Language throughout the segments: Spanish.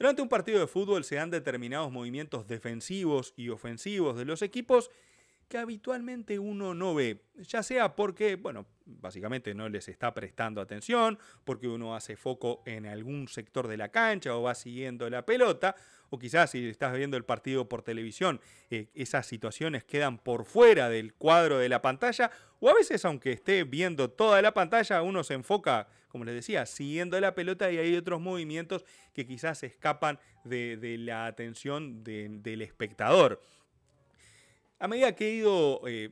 Durante un partido de fútbol se dan determinados movimientos defensivos y ofensivos de los equipos que habitualmente uno no ve, ya sea porque, bueno, básicamente no les está prestando atención, porque uno hace foco en algún sector de la cancha o va siguiendo la pelota, o quizás si estás viendo el partido por televisión, eh, esas situaciones quedan por fuera del cuadro de la pantalla, o a veces aunque esté viendo toda la pantalla, uno se enfoca, como les decía, siguiendo la pelota y hay otros movimientos que quizás escapan de, la atención del espectador a medida que he ido eh,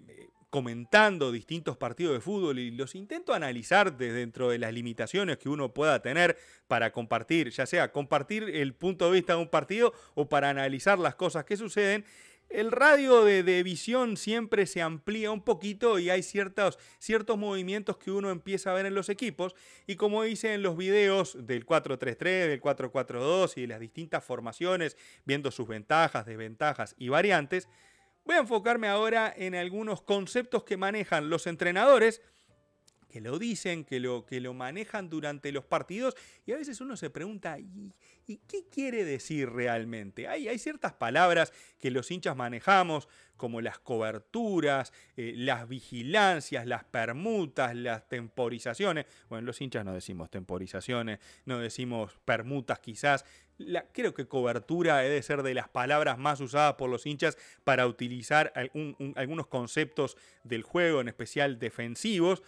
comentando distintos partidos de fútbol y los intento analizar desde dentro de las limitaciones que uno pueda tener para compartir, ya sea compartir el punto de vista de un partido o para analizar las cosas que suceden, el radio de, visión siempre se amplía un poquito y hay ciertos, ciertos movimientos que uno empieza a ver en los equipos. Y como hice en los videos del 4-3-3, del 4-4-2 y de las distintas formaciones, viendo sus ventajas, desventajas y variantes, Voy a enfocarme ahora en algunos conceptos que manejan los entrenadores que lo dicen, que lo, que lo manejan durante los partidos y a veces uno se pregunta, ¿y, qué quiere decir realmente? Hay, ciertas palabras que los hinchas manejamos, como las coberturas, eh, las vigilancias, las permutas, las temporizaciones. Bueno, los hinchas no decimos temporizaciones, no decimos permutas quizás. creo que cobertura debe ser de las palabras más usadas por los hinchas para utilizar algunos conceptos del juego, en especial defensivos.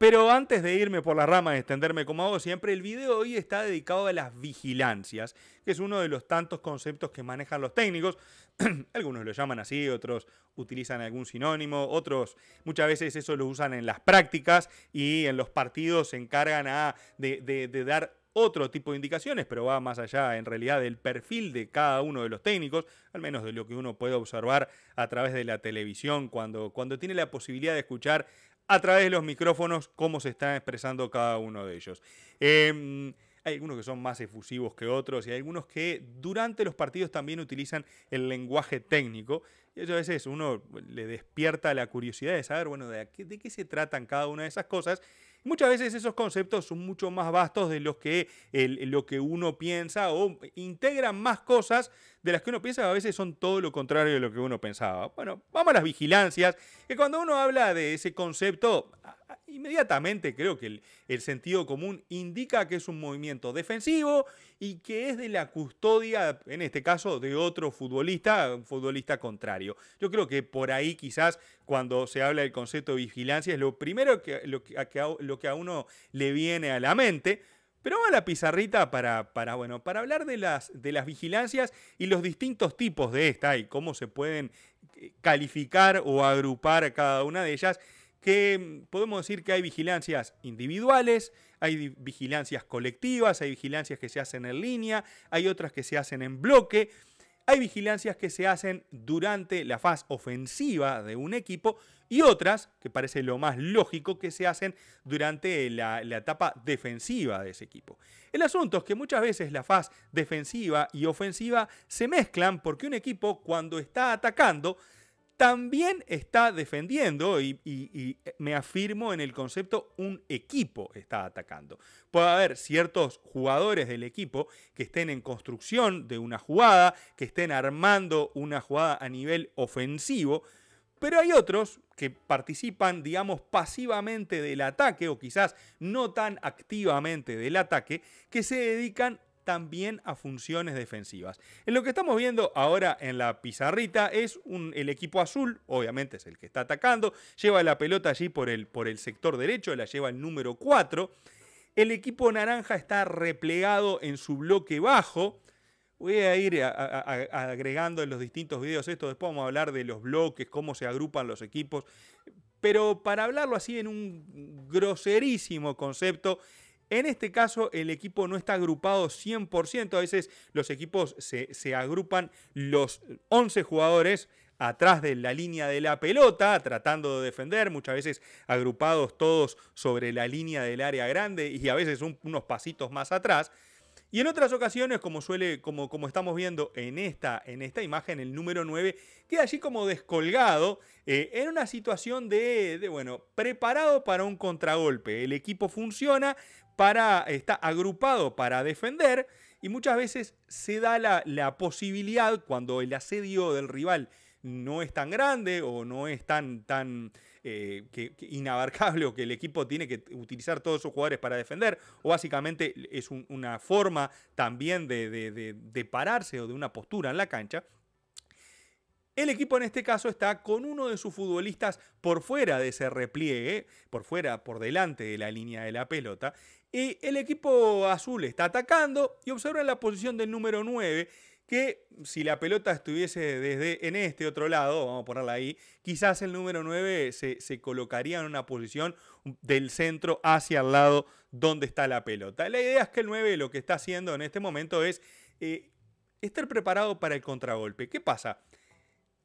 Pero antes de irme por la rama y extenderme como hago siempre, el video hoy está dedicado a las vigilancias, que es uno de los tantos conceptos que manejan los técnicos. Algunos lo llaman así, otros utilizan algún sinónimo, otros muchas veces eso lo usan en las prácticas y en los partidos se encargan de, dar otro tipo de indicaciones, pero va más allá en realidad del perfil de cada uno de los técnicos, al menos de lo que uno puede observar a través de la televisión, cuando, cuando tiene la posibilidad de escuchar a través de los micrófonos cómo se están expresando cada uno de ellos. Em, hay algunos que son más efusivos que otros y hay algunos que durante los partidos también utilizan el lenguaje técnico. Y eso a veces uno le despierta la curiosidad de saber, bueno, de, qué, de qué se tratan cada una de esas cosas. Muchas veces esos conceptos son mucho más vastos de los que, lo que uno piensa o integran más cosas de las que uno piensa, a veces son todo lo contrario de lo que uno pensaba. Bueno, vamos a las vigilancias, que cuando uno habla de ese concepto, inmediatamente creo que el, sentido común indica que es un movimiento defensivo y que es de la custodia, en este caso, de otro futbolista, un futbolista contrario. Yo creo que por ahí quizás cuando se habla del concepto de vigilancia es lo primero que, lo que, a, uno le viene a la mente. Pero vamos a la pizarrita para, para, bueno, para hablar de las, de las vigilancias y los distintos tipos de esta y cómo se pueden eh, calificar o agrupar cada una de ellas que mm, podemos decir que hay vigilancias individuales, hay vigilancias colectivas, hay vigilancias que se hacen en línea, hay otras que se hacen en bloque, hay vigilancias que se hacen durante la fase ofensiva de un equipo y otras, que parece lo más lógico, que se hacen durante la, etapa defensiva de ese equipo. El asunto es que muchas veces la fase defensiva y ofensiva se mezclan porque un equipo cuando está atacando también está defendiendo y, me afirmo en el concepto un equipo está atacando. Puede haber ciertos jugadores del equipo que estén en construcción de una jugada, que estén armando una jugada a nivel ofensivo, pero hay otros que participan, digamos, pasivamente del ataque o quizás no tan activamente del ataque, que se dedican también a funciones defensivas. En lo que estamos viendo ahora en la pizarrita es el equipo azul, obviamente es el que está atacando, lleva la pelota allí por el, por el sector derecho, la lleva el número 4. El equipo naranja está replegado en su bloque bajo. Voy a ir agregando en los distintos videos esto, después vamos a hablar de los bloques, cómo se agrupan los equipos, pero para hablarlo así en un groserísimo concepto, en este caso, el equipo no está agrupado 100%. A veces los equipos se, agrupan los 11 jugadores atrás de la línea de la pelota, tratando de defender, muchas veces agrupados todos sobre la línea del área grande y a veces unos pasitos más atrás. Y en otras ocasiones, como suele, como, como estamos viendo en esta, en esta imagen, el número 9 queda allí como descolgado eh, en una situación de, bueno, preparado para un contragolpe. El equipo funciona, para, está agrupado para defender y muchas veces se da la, posibilidad cuando el asedio del rival no es tan grande o no es tan, tan eh, que, inabarcable o que el equipo tiene que utilizar todos sus jugadores para defender, o básicamente es una forma también de, pararse o de una postura en la cancha, el equipo en este caso está con uno de sus futbolistas por fuera de ese repliegue, por fuera, por delante de la línea de la pelota. Y el equipo azul está atacando y observa la posición del número 9 que si la pelota estuviese desde en este otro lado, vamos a ponerla ahí, quizás el número 9 se, colocaría en una posición del centro hacia el lado donde está la pelota. La idea es que el 9 lo que está haciendo en este momento es eh, estar preparado para el contragolpe. ¿Qué pasa?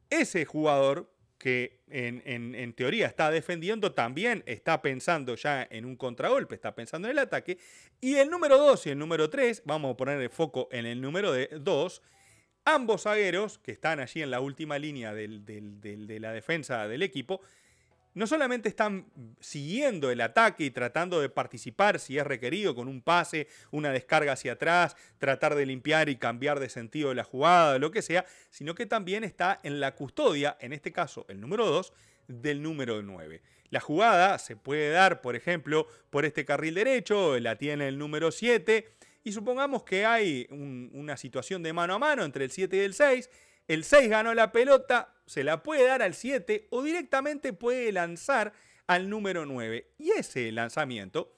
Ese jugador que en, en, teoría está defendiendo, también está pensando ya en un contragolpe, está pensando en el ataque. Y el número 2 y el número 3, vamos a poner el foco en el número 2, Ambos zagueros, que están allí en la última línea de la defensa del equipo, no solamente están siguiendo el ataque y tratando de participar si es requerido con un pase, una descarga hacia atrás, tratar de limpiar y cambiar de sentido la jugada, o lo que sea, sino que también está en la custodia, en este caso el número 2, del número 9. La jugada se puede dar, por ejemplo, por este carril derecho, la tiene el número 7 y supongamos que hay una situación de mano a mano entre el 7 y el 6. El 6 ganó la pelota, se la puede dar al 7 o directamente puede lanzar al número 9. Y ese lanzamiento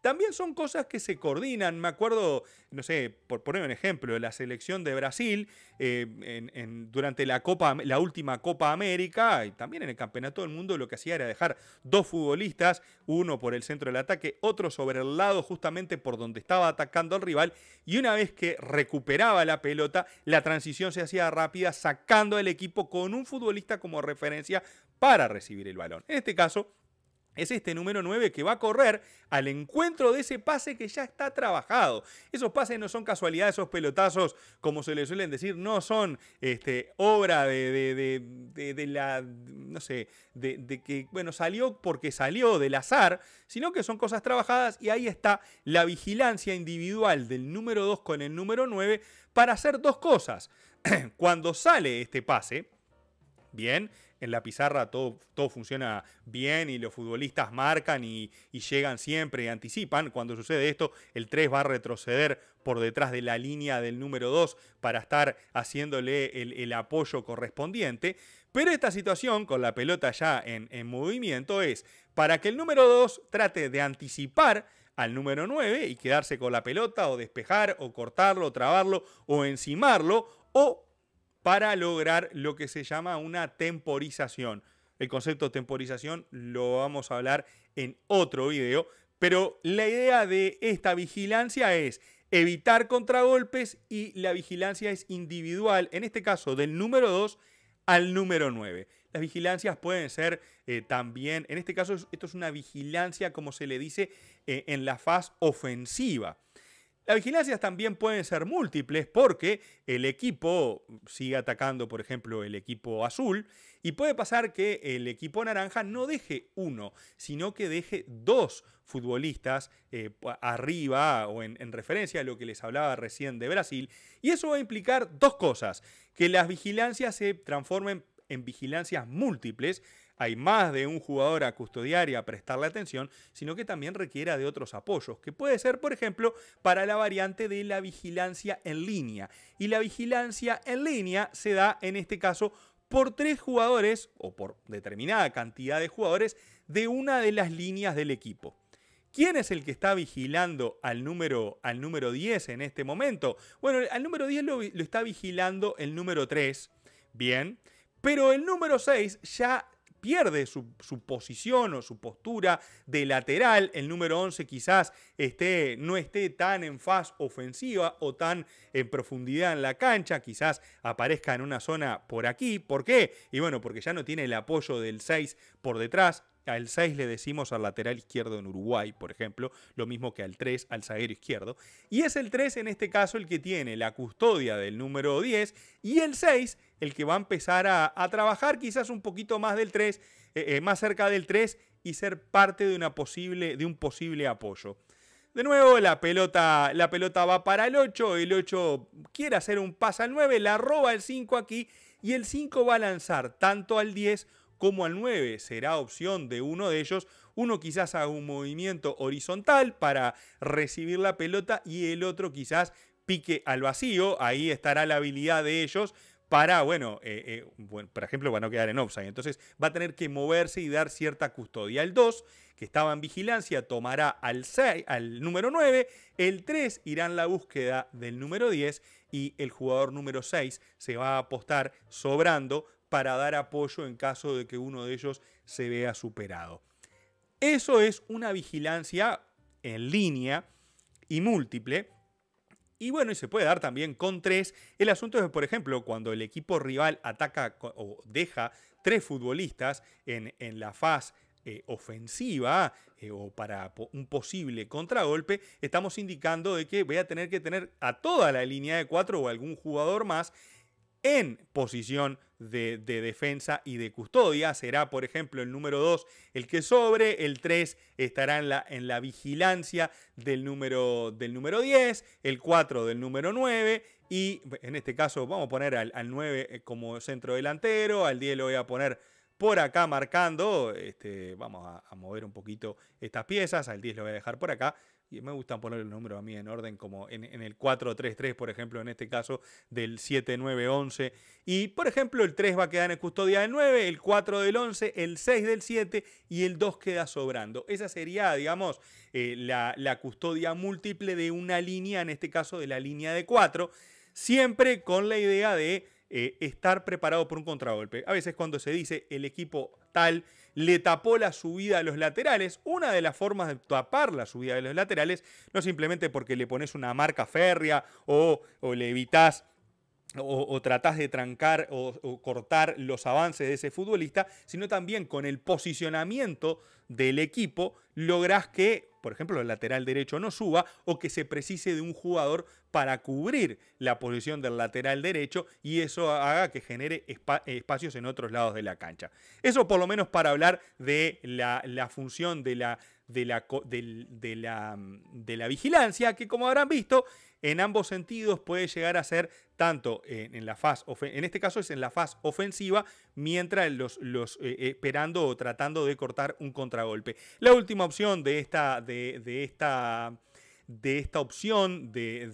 también son cosas que se coordinan. Me acuerdo, no sé, por poner un ejemplo, la selección de Brasil eh, durante la, Copa, la última Copa América y también en el Campeonato del Mundo lo que hacía era dejar dos futbolistas, uno por el centro del ataque, otro sobre el lado justamente por donde estaba atacando al rival y una vez que recuperaba la pelota, la transición se hacía rápida sacando al equipo con un futbolista como referencia para recibir el balón. En este caso, es este número 9 que va a correr al encuentro de ese pase que ya está trabajado. Esos pases no son casualidad, esos pelotazos, como se le suelen decir, no son este, obra de, la, no sé, de, que, bueno, salió porque salió del azar, sino que son cosas trabajadas y ahí está la vigilancia individual del número 2 con el número 9 para hacer dos cosas. Cuando sale este pase, bien, en la pizarra todo, todo funciona bien y los futbolistas marcan y, llegan siempre y anticipan. Cuando sucede esto, el 3 va a retroceder por detrás de la línea del número 2 para estar haciéndole el, apoyo correspondiente. Pero esta situación con la pelota ya en, movimiento es para que el número 2 trate de anticipar al número 9 y quedarse con la pelota o despejar o cortarlo, o trabarlo o encimarlo o para lograr lo que se llama una temporización. El concepto de temporización lo vamos a hablar en otro video, pero la idea de esta vigilancia es evitar contragolpes y la vigilancia es individual, en este caso del número 2 al número 9. Las vigilancias pueden ser eh, también, en este caso esto es una vigilancia como se le dice eh, en la faz ofensiva. Las vigilancias también pueden ser múltiples porque el equipo sigue atacando, por ejemplo, el equipo azul y puede pasar que el equipo naranja no deje uno, sino que deje dos futbolistas eh, arriba o en, en referencia a lo que les hablaba recién de Brasil. Y eso va a implicar dos cosas, que las vigilancias se transformen en vigilancias múltiples hay más de un jugador a custodiar y a prestarle atención, sino que también requiera de otros apoyos, que puede ser, por ejemplo, para la variante de la vigilancia en línea. Y la vigilancia en línea se da, en este caso, por tres jugadores o por determinada cantidad de jugadores de una de las líneas del equipo. ¿Quién es el que está vigilando al número, al número 10 en este momento? Bueno, al número 10 lo, lo está vigilando el número 3, bien, pero el número 6 ya pierde su, posición o su postura de lateral. El número 11 quizás esté, no esté tan en faz ofensiva o tan en profundidad en la cancha. Quizás aparezca en una zona por aquí. ¿Por qué? Y bueno, porque ya no tiene el apoyo del 6 por detrás al 6 le decimos al lateral izquierdo en Uruguay, por ejemplo, lo mismo que al 3 al zaguero izquierdo. Y es el 3 en este caso el que tiene la custodia del número 10 y el 6 el que va a empezar a, trabajar quizás un poquito más del 3, eh, eh, más cerca del 3 y ser parte de, una posible, de un posible apoyo. De nuevo, la pelota, la pelota va para el 8, el 8 quiere hacer un pase al 9, la roba el 5 aquí y el 5 va a lanzar tanto al 10 como al 9 será opción de uno de ellos, uno quizás haga un movimiento horizontal para recibir la pelota y el otro quizás pique al vacío, ahí estará la habilidad de ellos para, bueno, eh, eh, por ejemplo, para no quedar en offside. Entonces va a tener que moverse y dar cierta custodia. El 2, que estaba en vigilancia, tomará al, 6, al número 9. El 3 irá en la búsqueda del número 10 y el jugador número 6 se va a apostar sobrando para dar apoyo en caso de que uno de ellos se vea superado. Eso es una vigilancia en línea y múltiple. Y bueno, y se puede dar también con tres. El asunto es, por ejemplo, cuando el equipo rival ataca o deja tres futbolistas en, la faz eh, ofensiva eh, o para un posible contragolpe, estamos indicando de que voy a tener que tener a toda la línea de cuatro o algún jugador más en posición de, defensa y de custodia. Será, por ejemplo, el número 2 el que sobre, el 3 estará en la, en la vigilancia del número, del número 10, el 4 del número 9 y en este caso vamos a poner al, 9 eh, como centro delantero, al 10 lo voy a poner por acá marcando, este, vamos a, a mover un poquito estas piezas, al 10 lo voy a dejar por acá, y me gustan poner el número a mí en orden, como en, el 433, por ejemplo, en este caso del 7-9-11. Y, por ejemplo, el 3 va a quedar en custodia del 9, el 4 del 11, el 6 del 7 y el 2 queda sobrando. Esa sería, digamos, eh, la, la custodia múltiple de una línea, en este caso de la línea de 4, siempre con la idea de eh, estar preparado por un contragolpe. A veces cuando se dice el equipo tal le tapó la subida a los laterales. Una de las formas de tapar la subida de los laterales, no simplemente porque le pones una marca férrea o, le evitas o, tratas tratás de trancar o, o, cortar los avances de ese futbolista, sino también con el posicionamiento del equipo lográs que por ejemplo, el lateral derecho no suba o que se precise de un jugador para cubrir la posición del lateral derecho y eso haga que genere espacios en otros lados de la cancha. Eso por lo menos para hablar de la función de la de la, la, mm, de la, vigilancia, que como habrán visto, en ambos sentidos puede llegar a ser tanto en, la fase en este caso es en la faz ofensiva, mientras los, los eh, eh, esperando o tratando de cortar un contragolpe. La última opción de esta, de, esta de esta opción de,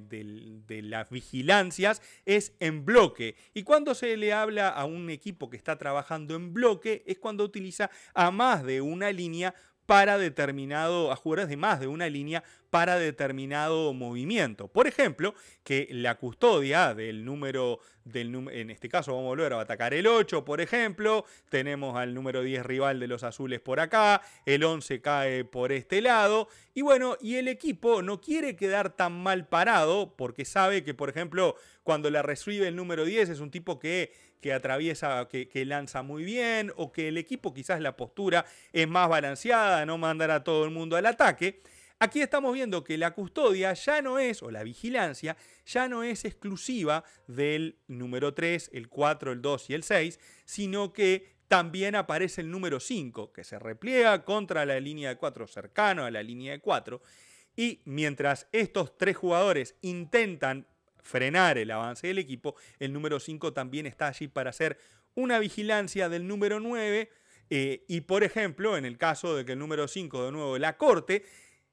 de, las vigilancias es en bloque. Y cuando se le habla a un equipo que está trabajando en bloque es cuando utiliza a más de una línea para determinado, a jugadores de más de una línea para determinado movimiento. Por ejemplo, que la custodia del número, del en este caso vamos a volver a atacar el 8, por ejemplo, tenemos al número 10 rival de los azules por acá, el 11 cae por este lado, y bueno, y el equipo no quiere quedar tan mal parado porque sabe que, por ejemplo, cuando la recibe el número 10 es un tipo que que atraviesa, que, lanza muy bien, o que el equipo quizás la postura es más balanceada, no mandar a todo el mundo al ataque. Aquí estamos viendo que la custodia ya no es, o la vigilancia, ya no es exclusiva del número 3, el 4, el 2 y el 6, sino que también aparece el número 5, que se repliega contra la línea de 4, cercano a la línea de 4. Y mientras estos tres jugadores intentan frenar el avance del equipo. El número 5 también está allí para hacer una vigilancia del número 9. Eh, y por ejemplo, en el caso de que el número 5 de nuevo la corte,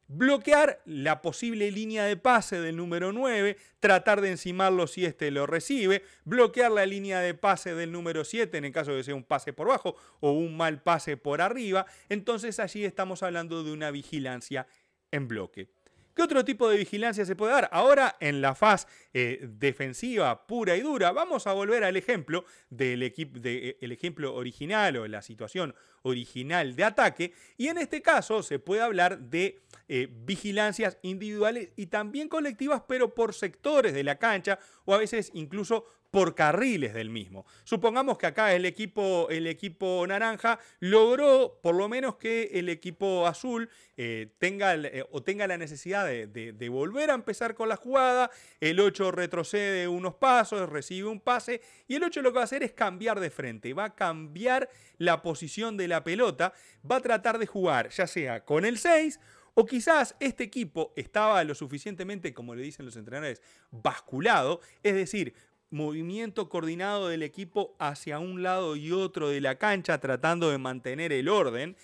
bloquear la posible línea de pase del número 9, tratar de encimarlo si éste lo recibe, bloquear la línea de pase del número 7 en el caso de que sea un pase por bajo o un mal pase por arriba, entonces allí estamos hablando de una vigilancia en bloque. ¿Qué otro tipo de vigilancia se puede dar? Ahora, en la faz eh, defensiva pura y dura, vamos a volver al ejemplo del de, eh, el ejemplo original o la situación original de ataque. Y en este caso se puede hablar de eh, vigilancias individuales y también colectivas, pero por sectores de la cancha o a veces incluso por carriles del mismo. Supongamos que acá el equipo, el equipo naranja logró por lo menos que el equipo azul eh, tenga, eh, o tenga la necesidad de, de, volver a empezar con la jugada, el 8 retrocede unos pasos, recibe un pase y el 8 lo que va a hacer es cambiar de frente, va a cambiar la posición de la pelota, va a tratar de jugar ya sea con el 6 o quizás este equipo estaba lo suficientemente, como le dicen los entrenadores, basculado, es decir, movimiento coordinado del equipo hacia un lado y otro de la cancha tratando de mantener el orden.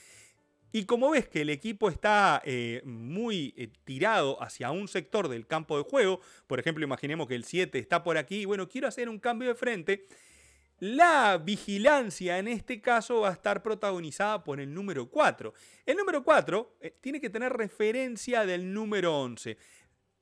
Y como ves que el equipo está eh, muy eh, tirado hacia un sector del campo de juego, por ejemplo, imaginemos que el 7 está por aquí, y bueno, quiero hacer un cambio de frente, la vigilancia en este caso va a estar protagonizada por el número 4. El número 4 eh, tiene que tener referencia del número 11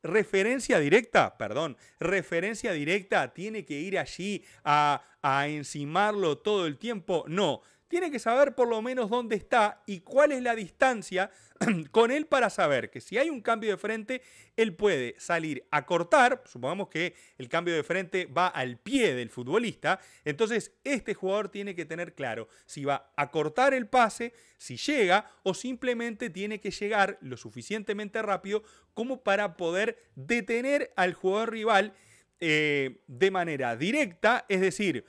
referencia directa, perdón, referencia directa, tiene que ir allí a, encimarlo todo el tiempo. No, tiene que saber por lo menos dónde está y cuál es la distancia con él para saber que si hay un cambio de frente, él puede salir a cortar, supongamos que el cambio de frente va al pie del futbolista, entonces este jugador tiene que tener claro si va a cortar el pase, si llega o simplemente tiene que llegar lo suficientemente rápido como para poder detener al jugador rival eh, de manera directa, es decir,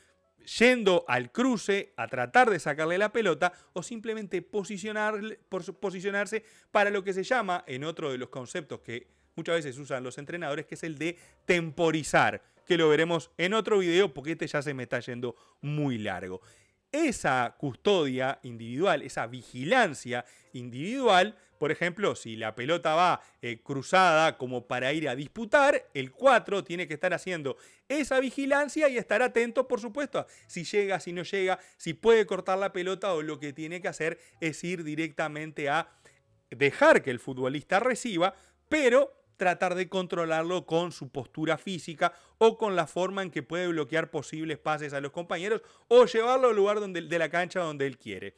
yendo al cruce a tratar de sacarle la pelota o simplemente posicionarse para lo que se llama, en otro de los conceptos que muchas veces usan los entrenadores, que es el de temporizar, que lo veremos en otro video porque este ya se me está yendo muy largo esa custodia individual, esa vigilancia individual, por ejemplo, si la pelota va eh, cruzada como para ir a disputar, el 4 tiene que estar haciendo esa vigilancia y estar atento, por supuesto, si llega, si no llega, si puede cortar la pelota o lo que tiene que hacer es ir directamente a dejar que el futbolista reciba, pero tratar de controlarlo con su postura física o con la forma en que puede bloquear posibles pases a los compañeros o llevarlo al lugar donde, de la cancha donde él quiere.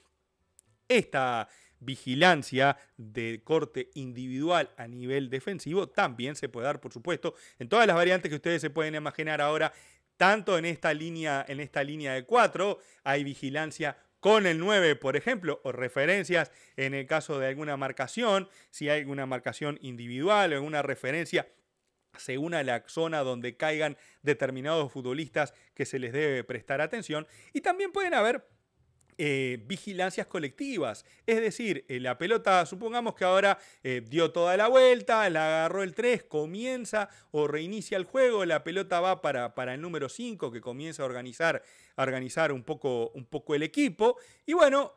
Esta vigilancia de corte individual a nivel defensivo también se puede dar, por supuesto, en todas las variantes que ustedes se pueden imaginar ahora tanto en esta línea, en esta línea de cuatro, hay vigilancia con el 9, por ejemplo, o referencias en el caso de alguna marcación, si hay alguna marcación individual o alguna referencia según a la zona donde caigan determinados futbolistas que se les debe prestar atención. Y también pueden haber eh, vigilancias colectivas. Es decir, eh, la pelota, supongamos que ahora eh, dio toda la vuelta, la agarró el 3, comienza o reinicia el juego, la pelota va para, para el número 5 que comienza a organizar, organizar un, poco, un poco el equipo. Y bueno,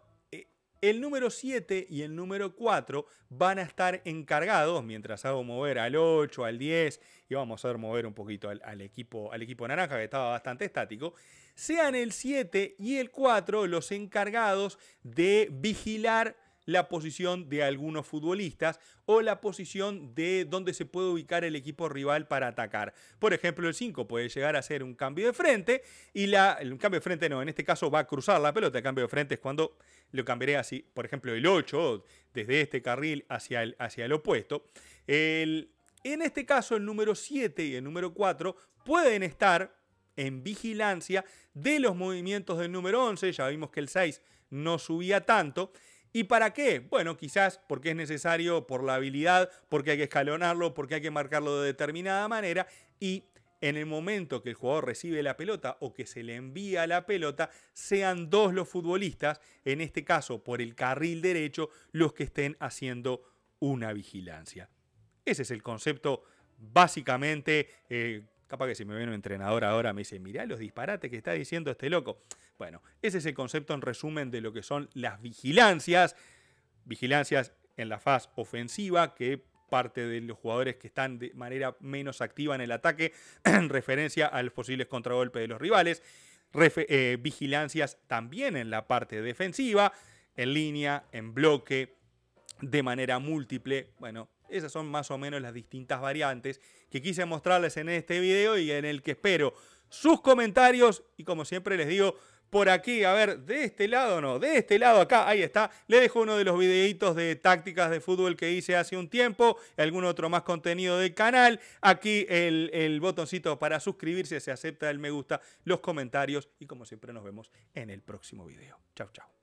el número 7 y el número 4 van a estar encargados, mientras hago mover al 8, al 10, y vamos a ver mover un poquito al, equipo, al equipo naranja que estaba bastante estático, sean el 7 y el 4 los encargados de vigilar la posición de algunos futbolistas o la posición de donde se puede ubicar el equipo rival para atacar. Por ejemplo, el 5 puede llegar a hacer un cambio de frente y la, un cambio de frente no, en este caso va a cruzar la pelota, el cambio de frente es cuando lo cambiaré así, por ejemplo, el 8 desde este carril hacia el, hacia opuesto. El, en este caso, el número 7 y el número 4 pueden estar en vigilancia de los movimientos del número 11, ya vimos que el 6 no subía tanto, ¿Y para qué? Bueno, quizás porque es necesario, por la habilidad, porque hay que escalonarlo, porque hay que marcarlo de determinada manera y en el momento que el jugador recibe la pelota o que se le envía la pelota, sean dos los futbolistas, en este caso por el carril derecho, los que estén haciendo una vigilancia. Ese es el concepto básicamente. Eh, capaz que si me ve un entrenador ahora me dice, mirá los disparates que está diciendo este loco. Bueno, ese es el concepto en resumen de lo que son las vigilancias. Vigilancias en la faz ofensiva, que parte de los jugadores que están de manera menos activa en el ataque, en referencia a los posibles contragolpes de los rivales. Eh, vigilancias también en la parte defensiva, en línea, en bloque, de manera múltiple. Bueno, esas son más o menos las distintas variantes que quise mostrarles en este video y en el que espero sus comentarios y como siempre les digo, por aquí, a ver, de este lado no, de este lado acá, ahí está. Le dejo uno de los videitos de tácticas de fútbol que hice hace un tiempo, algún otro más contenido del canal. Aquí el, botoncito para suscribirse, se acepta el me gusta, los comentarios y como siempre nos vemos en el próximo video. Chao, chao.